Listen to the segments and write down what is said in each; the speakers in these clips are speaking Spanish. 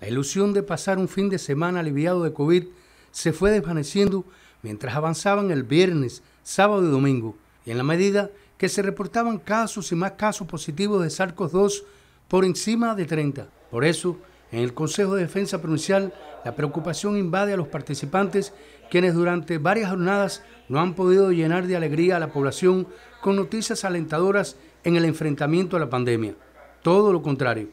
La ilusión de pasar un fin de semana aliviado de COVID se fue desvaneciendo mientras avanzaban el viernes, sábado y domingo, y en la medida que se reportaban casos y más casos positivos de SARS-CoV-2 por encima de 30. Por eso, en el Consejo de Defensa Provincial, la preocupación invade a los participantes, quienes durante varias jornadas no han podido llenar de alegría a la población con noticias alentadoras en el enfrentamiento a la pandemia. Todo lo contrario,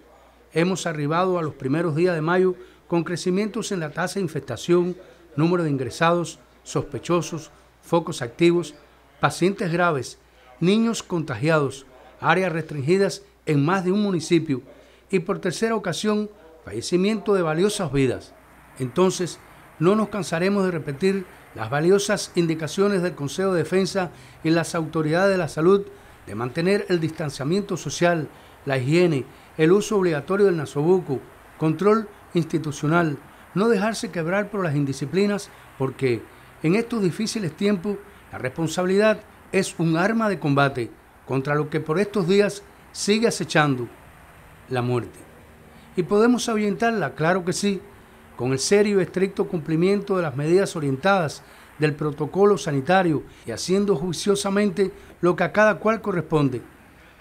hemos arribado a los primeros días de mayo con crecimientos en la tasa de infestación, número de ingresados, sospechosos, focos activos, pacientes graves, niños contagiados, áreas restringidas en más de un municipio y por tercera ocasión fallecimiento de valiosas vidas. Entonces, no nos cansaremos de repetir las valiosas indicaciones del Consejo de Defensa y las autoridades de la salud de mantener el distanciamiento social, la higiene, el uso obligatorio del nasobuco, control institucional, no dejarse quebrar por las indisciplinas, porque en estos difíciles tiempos la responsabilidad es un arma de combate contra lo que por estos días sigue acechando la muerte. ¿Y podemos ahuyentarla? Claro que sí, con el serio y estricto cumplimiento de las medidas orientadas del protocolo sanitario y haciendo juiciosamente lo que a cada cual corresponde.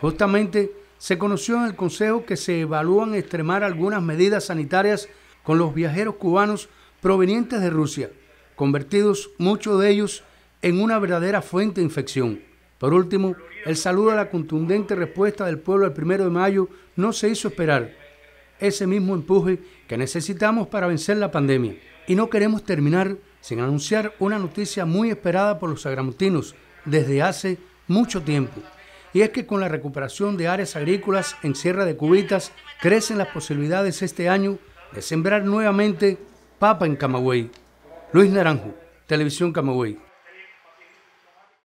Justamente se conoció en el Consejo que se evalúan extremar algunas medidas sanitarias con los viajeros cubanos provenientes de Rusia, convertidos muchos de ellos en una verdadera fuente de infección. Por último, el saludo a la contundente respuesta del pueblo el primero de mayo no se hizo esperar. Ese mismo empuje que necesitamos para vencer la pandemia. Y no queremos terminar sin anunciar una noticia muy esperada por los sagramutinos desde hace mucho tiempo y es que con la recuperación de áreas agrícolas en Sierra de Cubitas crecen las posibilidades este año de sembrar nuevamente papa en Camagüey. Luis Naranjo, Televisión Camagüey.